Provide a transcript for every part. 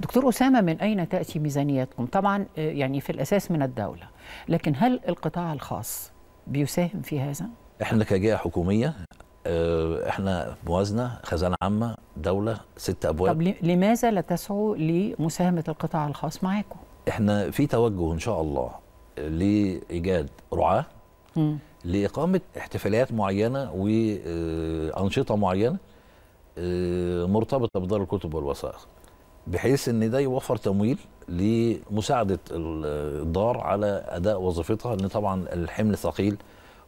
دكتور أسامة من أين تأتي ميزانياتكم؟ طبعا آه، يعني في الأساس من الدولة لكن هل القطاع الخاص بيساهم في هذا؟ احنا كجهة حكومية آه، احنا موازنة خزانة عامة دولة ست أبواب طب لماذا لا تسعوا لمساهمة القطاع الخاص معاكم؟ احنا في توجه إن شاء الله لإيجاد رعاة لإقامة احتفاليات معينة وأنشطة آه، معينة مرتبطة بدار الكتب والوثائق بحيث ان ده يوفر تمويل لمساعده الدار على اداء وظيفتها لان طبعا الحمل ثقيل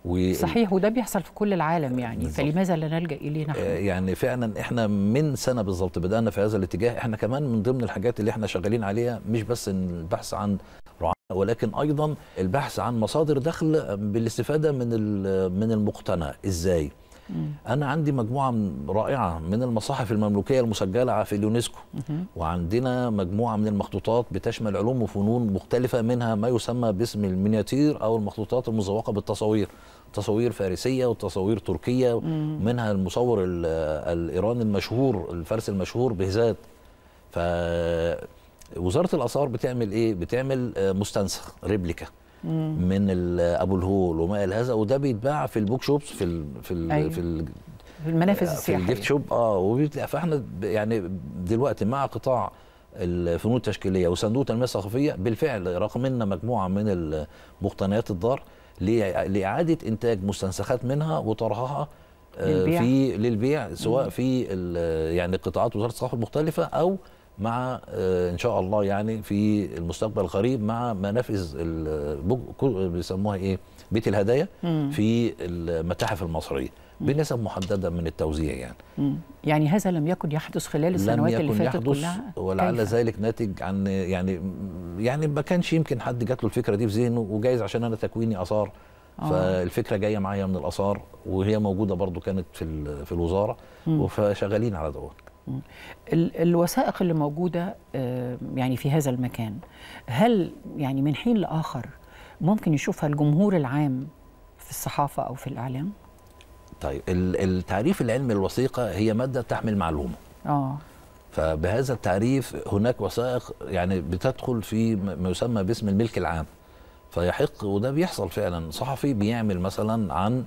و... صحيح وده بيحصل في كل العالم يعني بالزبط. فلماذا لا نلجا اليه نحن؟ آه، يعني فعلا احنا من سنه بالظبط بدانا في هذا الاتجاه احنا كمان من ضمن الحاجات اللي احنا شغالين عليها مش بس البحث عن رعاة ولكن ايضا البحث عن مصادر دخل بالاستفاده من من المقتنى ازاي؟ انا عندي مجموعه رائعه من المصاحف المملوكيه المسجله في اليونسكو وعندنا مجموعه من المخطوطات بتشمل علوم وفنون مختلفه منها ما يسمى باسم المينياتير او المخطوطات المزوقه بالتصاوير تصاوير فارسيه وتصاوير تركيه منها المصور الايراني المشهور الفارسي المشهور بهزاد ف وزاره الاثار بتعمل ايه بتعمل آه، مستنسخ ريبليكا من ابو الهول وما الى هذا وده بيتباع في البوك شوبس في الـ في الـ أيوة. في في المنافذ آه، السياحيه في الجيفت شوب اه فاحنا يعني دلوقتي مع قطاع الفنون التشكيليه وصندوق التنميه الثقافيه بالفعل رقمنا مجموعه من مقتنيات الدار لاعاده انتاج مستنسخات منها وطرحها آه، للبيع. في للبيع سواء في يعني قطاعات وزاره الثقافه المختلفه او مع آه، ان شاء الله يعني في المستقبل القريب مع منافذ بيسموها ايه بيت الهدايا في المتاحف المصريه بنسب محدده من التوزيع يعني مم. يعني هذا لم يكن يحدث خلال السنوات اللي فاتت كلها ولعل ذلك ناتج عن يعني يعني ما كانش يمكن حد جات له الفكره دي في ذهنه وجايز عشان انا تكويني اثار آه. فالفكره جايه معايا من الاثار وهي موجوده برضو كانت في في الوزاره وفشغالين على دوت الوثائق اللي موجودة يعني في هذا المكان هل يعني من حين لآخر ممكن يشوفها الجمهور العام في الصحافة أو في الإعلام؟ طيب التعريف العلمي للوثيقة هي مادة تحمل معلومة آه فبهذا التعريف هناك وثائق يعني بتدخل في ما يسمى باسم الملك العام فيحق وده بيحصل فعلا صحفي بيعمل مثلا عن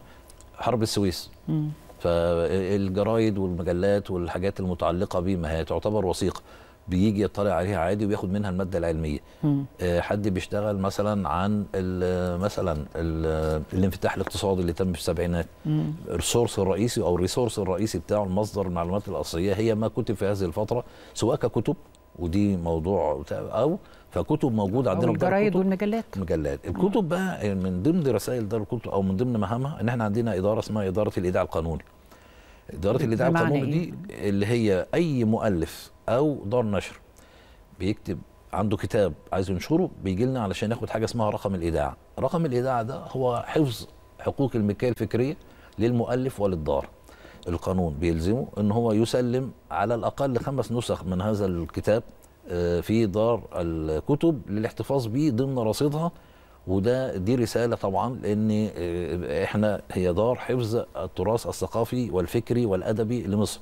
حرب السويس م. فالجرايد والمجلات والحاجات المتعلقه بيه ما هي تعتبر وثيقه بيجي يطلع عليها عادي وبياخد منها الماده العلميه مم. آه، حد بيشتغل مثلا عن الـ مثلا الـ الانفتاح الاقتصادي اللي تم في السبعينات الريسورس الرئيسي او الريسورس الرئيسي بتاعه المصدر المعلومات الاصليه هي ما كتب في هذه الفتره سواء ككتب ودي موضوع او فكتب موجوده عندنا في الجرايد والمجلات مجلات الكتب بقى من ضمن رسائل دار الكتب او من ضمن مهامها ان احنا عندنا اداره اسمها اداره الايداع القانوني اداره الايداع القانوني إيه؟ دي إيه؟ اللي هي اي مؤلف او دار نشر بيكتب عنده كتاب عايز ينشره بيجي لنا علشان ياخد حاجه اسمها رقم الايداع رقم الايداع ده هو حفظ حقوق الملكيه الفكريه للمؤلف وللدار القانون بيلزمه ان هو يسلم على الاقل خمس نسخ من هذا الكتاب آه، في دار الكتب للاحتفاظ به ضمن رصيدها وده دي رساله طبعا لان آه، احنا هي دار حفظ التراث الثقافي والفكري والادبي لمصر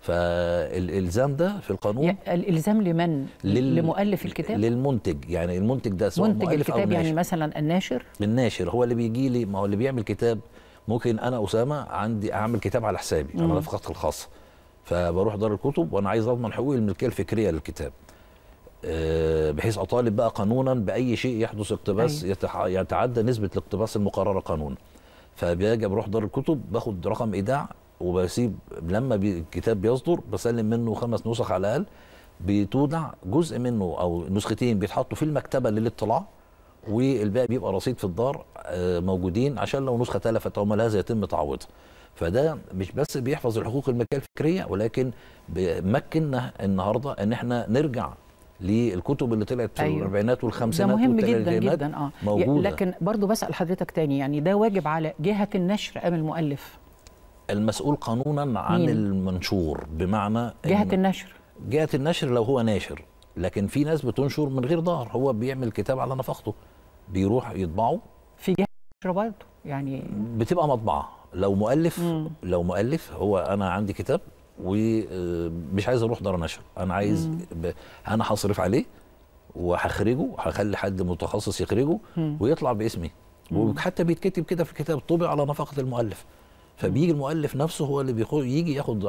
فالالزام ده في القانون يعني الالزام لمن لل... لمؤلف الكتاب للمنتج يعني المنتج ده سواء منتج مؤلف الكتاب أو يعني ناشر. يعني مثلا الناشر الناشر هو اللي بيجي لي ما هو اللي بيعمل كتاب ممكن انا اسامه عندي اعمل كتاب على حسابي على نفقتي الخاصه فبروح دار الكتب وانا عايز اضمن حقوقي الملكيه الفكريه للكتاب آه، بحيث اطالب بقى قانونا باي شيء يحدث اقتباس أيوه. يتح... يتعدى نسبه الاقتباس المقرره قانونا فباجي بروح دار الكتب باخد رقم ايداع وبسيب لما الكتاب بيصدر بسلم منه خمس نسخ على الاقل بتودع جزء منه او نسختين بيتحطوا في المكتبه للاطلاع والباقي بيبقى رصيد في الدار آه، موجودين عشان لو نسخه تلفت او ملاذ يتم تعويضها فده مش بس بيحفظ الحقوق الملكيه الفكريه ولكن بيمكننا النهارده ان احنا نرجع للكتب اللي طلعت في أيوة. الاربعينات والخمسينات ده مهم جدا جدا اه موجودة. لكن برضو بسال حضرتك تاني يعني ده واجب على جهه النشر ام المؤلف المسؤول قانونا عن مين؟ المنشور بمعنى جهه النشر جهه النشر لو هو ناشر لكن في ناس بتنشر من غير ظهر هو بيعمل كتاب على نفقته بيروح يطبعه في جهه برضه يعني بتبقى مطبعه لو مؤلف مم. لو مؤلف هو انا عندي كتاب ومش آه، عايز اروح دار نشر انا عايز ب... انا هصرف عليه وهخرجه هخلي حد متخصص يخرجه مم. ويطلع باسمي وحتى بيتكتب كده في الكتاب طبع على نفقه المؤلف فبيجي المؤلف نفسه هو اللي بيخو يجي ياخد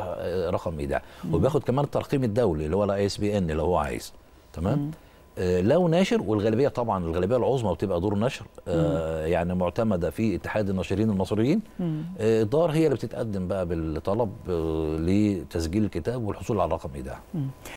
رقم ايداع وبياخد كمان الترقيم الدولي اللي هو الاي اس بي ان اللي هو عايز تمام مم. آه، لو ناشر والغالبيه طبعا الغالبيه العظمى بتبقى دور نشر آه، يعني معتمده في اتحاد الناشرين المصريين الدار آه، هي اللي بتتقدم بقى بالطلب لتسجيل الكتاب والحصول على رقم ايداع